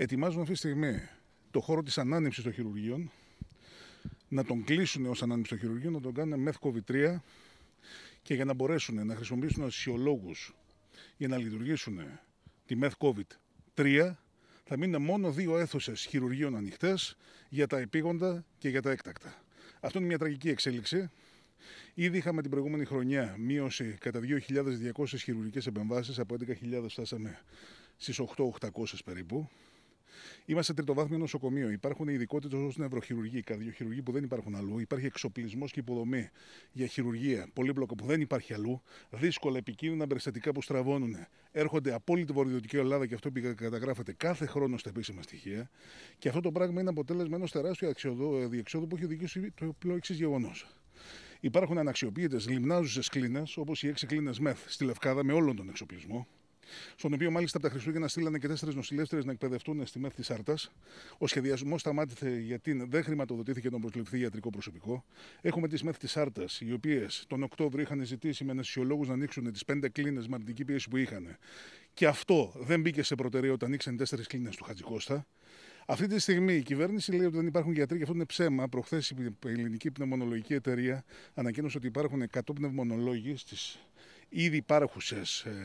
ετοιμάζουν αυτή τη στιγμή το χώρο της ανάνυψης των χειρουργείων, να τον κλείσουν ως ανάνυψη των χειρουργείων, να τον κάνουν μεθ COVID-3 και για να μπορέσουν να χρησιμοποιήσουν ασιολόγους για να λειτουργήσουν τη μεθ COVID-3, θα μείνουν μόνο δύο αίθουσες χειρουργείων ανοιχτές για τα επίγοντα και για τα έκτακτα. Αυτό είναι μια τραγική εξέλιξη. Ήδη είχαμε την προηγούμενη χρονιά μείωση κατά 2.200 χειρουργικές επεμβάσεις, από 11.000 φτάσαμε στις 8.800 περίπου. Είμαστε τριτοβάθμιο νοσοκομείο. Υπάρχουν ειδικότητες όπω νευροχειρουργοί, καρδιοχειρουργοί που δεν υπάρχουν αλλού. Υπάρχει εξοπλισμός και υποδομή για χειρουργία πολύπλοκο που δεν υπάρχει αλλού. Δύσκολα επικίνδυνα περιστατικά που στραβώνουν. Έρχονται από όλη τη βορειοδυτική Ελλάδα και αυτό καταγράφεται κάθε χρόνο στα επίσημα στοιχεία. Και αυτό το πράγμα είναι αποτέλεσμα ενός τεράστιου διεξόδου που έχει οδηγήσει το εξή γεγονός. Υπάρχουν αναξιοποιητές λιμνάζουσες κλίνες, όπως οι έξι κλίνες ΜΕΘ στη Λευκάδα με όλον τον εξοπλισμό, στον οποίο μάλιστα από τα Χριστούγεννα στείλανε και τέσσερις νοσηλεύτρε να εκπαιδευτούν στη ΜΕΘ τη Σάρτας. Ο σχεδιασμός σταμάτησε γιατί δεν χρηματοδοτήθηκε να προσληφθεί ιατρικό προσωπικό. Έχουμε τις ΜΕΘ της Σάρτας, οι οποίες τον Οκτώβριο είχαν ζητήσει με ανεσιολόγου να ανοίξουν τις πέντε κλίνες με αρνητική πίεση που είχαν. Και αυτό δεν μπήκε σε προτεραιότητα, ανοίξαν τέσσερις κλίνες του Χατζικώστα. Αυτή τη στιγμή η κυβέρνηση λέει ότι δεν υπάρχουν γιατροί και αυτό είναι ψέμα. Προχθές η Ελληνική Πνευμονολογική Εταιρεία ανακοίνωσε ότι υπάρχουν 100 πνευμονολόγοι στις ήδη υπάρχουσες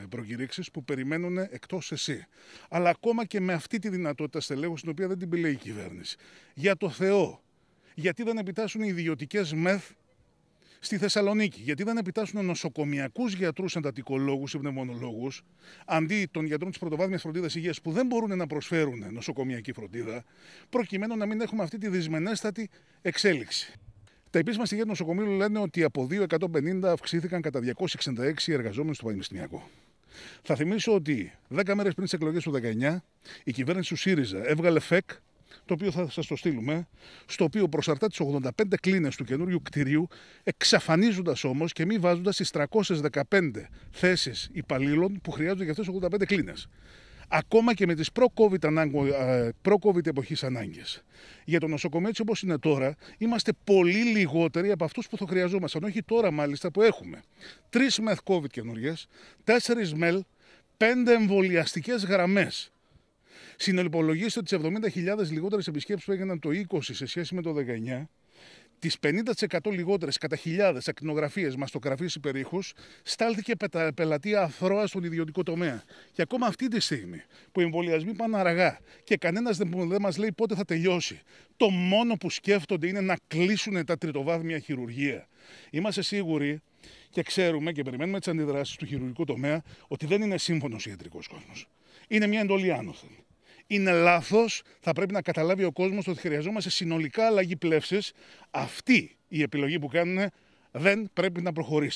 προκηρύξεις που περιμένουν εκτός εσύ. Αλλά ακόμα και με αυτή τη δυνατότητα στελέχους, την οποία δεν την πηλέει η κυβέρνηση. Για το Θεό, γιατί δεν επιτάσσουν οι ιδιωτικές μεθ στη Θεσσαλονίκη, γιατί δεν επιτάσσουν νοσοκομιακούς γιατρούς, εντατικολόγους ή πνευμονολόγους, αντί των γιατρών της πρωτοβάθμιας φροντίδας υγείας που δεν μπορούν να προσφέρουν νοσοκομιακή φροντίδα, προκειμένου να μην έχουμε αυτή τη δυσμενέστατη εξέλιξη. Τα επίσημα στοιχεία του νοσοκομείου λένε ότι από 2.150 αυξήθηκαν κατά 266 οι εργαζόμενοι στο Πανεπιστημιακό. Θα θυμίσω ότι 10 μέρες πριν τις εκλογές του 19, η κυβέρνηση του ΣΥΡΙΖΑ έβγαλε ΦΕΚ, το οποίο θα σας το στείλουμε, στο οποίο προσαρτά τις 85 κλίνες του καινούριου κτηρίου, εξαφανίζοντας όμως και μη βάζοντας τις 315 θέσεις υπαλλήλων που χρειάζονται για αυτές τις 85 κλίνες ακόμα και με τις προ-COVID, ε, προ εποχής ανάγκες. Για το νοσοκομείο έτσι όπως είναι τώρα, είμαστε πολύ λιγότεροι από αυτούς που θα χρειαζόμασταν, όχι τώρα μάλιστα που έχουμε. Τρεις μεθ COVID καινούριε, τέσσερις μελ, πέντε εμβολιαστικές γραμμές. Συνολυπολογήστε τις 70.000 λιγότερες επισκέψεις που έγιναν το 20 σε σχέση με το 19, τι 50% λιγότερες κατά χιλιάδες ακτινογραφίε, μαστογραφίες υπερήχους, στάλθηκε πελατεία αθρώα στον ιδιωτικό τομέα. Και ακόμα αυτή τη στιγμή που οι εμβολιασμοί πάνε αργά και κανένας δεν, δεν μας λέει πότε θα τελειώσει, το μόνο που σκέφτονται είναι να κλείσουν τα τριτοβάθμια χειρουργία. Είμαστε σίγουροι και ξέρουμε και περιμένουμε τις αντιδράσεις του χειρουργικού τομέα ότι δεν είναι σύμφωνος ο ιατρικός κόσμος. Είναι μια εντολή άνωθεν είναι λάθος. Θα πρέπει να καταλάβει ο κόσμος ότι χρειαζόμαστε συνολικά αλλαγή πλεύσης. Αυτή η επιλογή που κάνουν δεν πρέπει να προχωρήσει.